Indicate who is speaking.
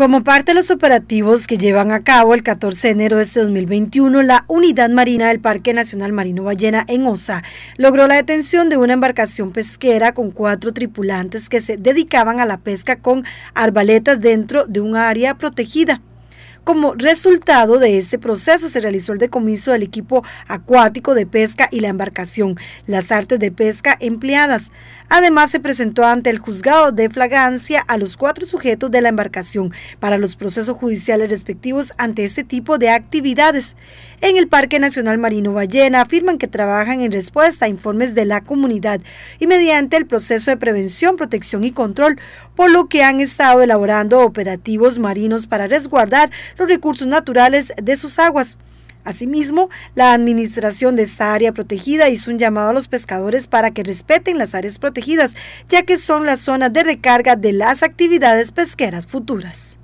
Speaker 1: Como parte de los operativos que llevan a cabo el 14 de enero de este 2021, la Unidad Marina del Parque Nacional Marino Ballena en Osa logró la detención de una embarcación pesquera con cuatro tripulantes que se dedicaban a la pesca con arbaletas dentro de un área protegida. Como resultado de este proceso se realizó el decomiso del equipo acuático de pesca y la embarcación, las artes de pesca empleadas. Además se presentó ante el juzgado de flagancia a los cuatro sujetos de la embarcación para los procesos judiciales respectivos ante este tipo de actividades. En el Parque Nacional Marino Ballena afirman que trabajan en respuesta a informes de la comunidad y mediante el proceso de prevención, protección y control, por lo que han estado elaborando operativos marinos para resguardar los recursos naturales de sus aguas. Asimismo, la administración de esta área protegida hizo un llamado a los pescadores para que respeten las áreas protegidas, ya que son las zonas de recarga de las actividades pesqueras futuras.